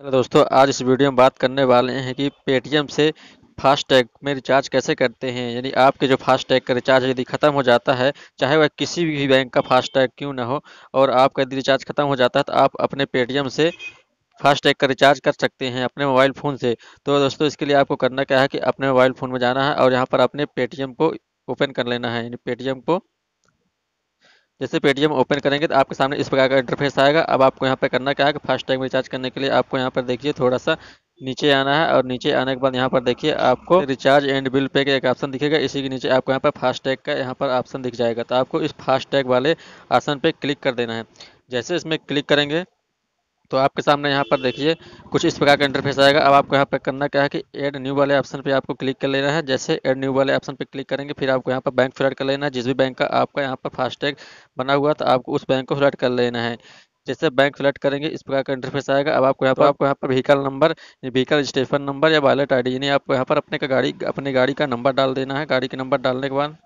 hello दोस्तों आज इस वीडियो में बात करने वाले हैं कि पेटीएम से फास्टैग में रिचार्ज कैसे करते हैं यानी आपके जो फास्टैग का रिचार्ज यदि ख़त्म हो जाता है चाहे वह किसी भी बैंक का फास्टैग क्यों ना हो और आपका यदि रिचार्ज ख़त्म हो जाता है तो आप अपने पेटीएम से फास्टैग का रिचार्ज कर सकते हैं अपने मोबाइल फ़ोन से तो दोस्तों इसके लिए आपको करना क्या है कि अपने मोबाइल फ़ोन में जाना है और यहाँ पर अपने पेटीएम को ओपन कर लेना है यानी पेटीएम को जैसे पेटीएम ओपन करेंगे तो आपके सामने इस प्रकार का इंटरफेस आएगा अब आपको यहाँ पर करना क्या है फास्टैग रिचार्ज करने के लिए आपको यहाँ पर देखिए थोड़ा सा नीचे आना है और नीचे आने के बाद यहाँ पर देखिए आपको रिचार्ज एंड बिल पे का एक ऑप्शन दिखेगा इसी के नीचे आपको यहाँ पर फास्टैग का यहाँ पर ऑप्शन दिख जाएगा तो आपको इस फास्टैग वाले ऑप्शन पर क्लिक कर देना है जैसे इसमें क्लिक करेंगे तो आपके सामने यहाँ पर देखिए कुछ इस प्रकार का इंटरफेस आएगा अब आपको यहाँ पर करना क्या है कि एड न्यू वाले ऑप्शन पे आपको क्लिक कर लेना है जैसे एड न्यू वाले ऑप्शन पे क्लिक करेंगे फिर आपको यहाँ पर बैंक फ्लड कर लेना है जिस भी बैंक का आपका यहाँ पर फास्टैग बना हुआ तो आपको उस बैंक को फ्लड कर लेना है जैसे बैंक सेलेक्ट करेंगे इस प्रकार का इंटरफेस आएगा अब आपको यहाँ पर आपको यहाँ पर vehicle number vehicle station number या वॉलेट आई डी यानी आपको यहाँ पर अपने का गाड़ी अपनी गाड़ी का नंबर डाल देना है गाड़ी के नंबर डालने के बाद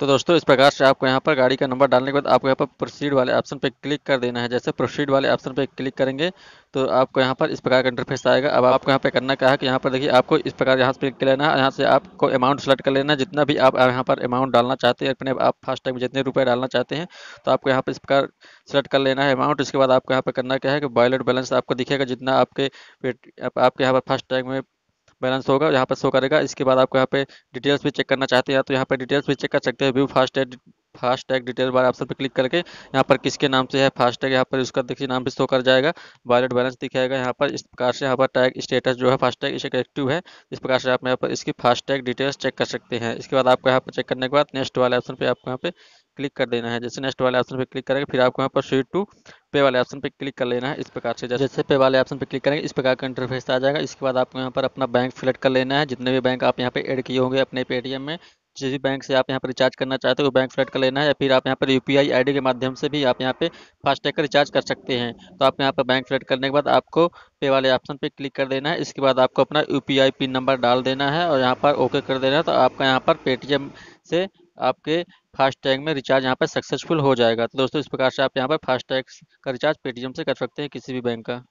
तो दोस्तों इस प्रकार से आपको यहाँ पर गाड़ी का नंबर डालने के बाद आपको यहाँ पर प्रोसीड वाले ऑप्शन पर क्लिक कर देना है जैसे प्रोसीड वाले ऑप्शन पर क्लिक करेंगे तो आपको यहाँ पर इस प्रकार का इंटरफेस आएगा अब आपको यहाँ पे करना क्या है कि यहाँ पर देखिए आपको इस प्रकार यहाँ से क्लिक लेना है यहाँ से आपको अमाउंट सेलेक्ट कर लेना है जितना भी आप यहाँ पर अमाउंट डालना चाहते हैं अपने आप फर्स्ट टाइम जितने रुपये डालना चाहते हैं तो आपको यहाँ पर इस प्रकार सेलेक्ट कर लेना है अमाउंट इसके बाद आपको यहाँ पर करना क्या है कि बॉयलेट बैलेंस आपको दिखेगा जितना आपके आपके यहाँ पर फर्स्ट टाइम में बैलेंस होगा यहाँ पर शो करेगा इसके बाद आपको यहाँ पे डिटेल्स भी चेक करना चाहते हैं तो यहाँ पर डिटेल्स भी चेक कर सकते हैं view fast fast tag detail बारे ऑप्शन पर क्लिक करके यहाँ पर किसके नाम से है फास्ट टैग यहाँ पर उसका देखिए नाम भी शो कर जाएगा वॉलेट बैलेंस दिखाएगा यहाँ पर इस प्रकार से यहाँ पर टैग स्टेटस जो है फास्ट टैग इसे एक्टिव है इस प्रकार से आप यहाँ पर इसकी फास्ट टैग डिटेल्स चेक कर सकते हैं इसके बाद आपको यहाँ पर चेक करने के बाद नेक्स्ट वाले ऑप्शन पर आपको यहाँ पे क्लिक कर देना है जैसे नेक्स्ट वाले ऑप्शन पे क्लिक करेंगे फिर आपको यहाँ पर शीट टू पे वाले ऑप्शन पे क्लिक कर लेना है इस प्रकार से जैसे पे वाले ऑप्शन पे क्लिक करेंगे इस प्रकार का इंटरफेस आ जाएगा इसके बाद आपको यहाँ पर अपना बैंक सिलेक्ट कर लेना है जितने भी बैंक आप यहाँ पे एड किए होंगे अपने पेटीएम में जिस भी बैंक से आप यहाँ पर रिचार्ज करना चाहते हो बैंक सेलेक्ट कर लेना है या फिर आप यहाँ पर यू पी के माध्यम से भी आप यहाँ पे फास्टैग का रिचार्ज कर सकते हैं तो आप यहाँ पर बैंक सेलेक्ट करने के बाद आपको पे वाले ऑप्शन पे क्लिक कर देना है इसके बाद आपको अपना यू पिन नंबर डाल देना है और यहाँ पर ओके कर देना है तो आपका यहाँ पर पेटीएम से आपके फास्टैग में रिचार्ज यहाँ पर सक्सेसफुल हो जाएगा तो दोस्तों इस प्रकार से आप यहाँ पर फास्टैग का रिचार्ज पेटीएम से कर सकते हैं किसी भी बैंक का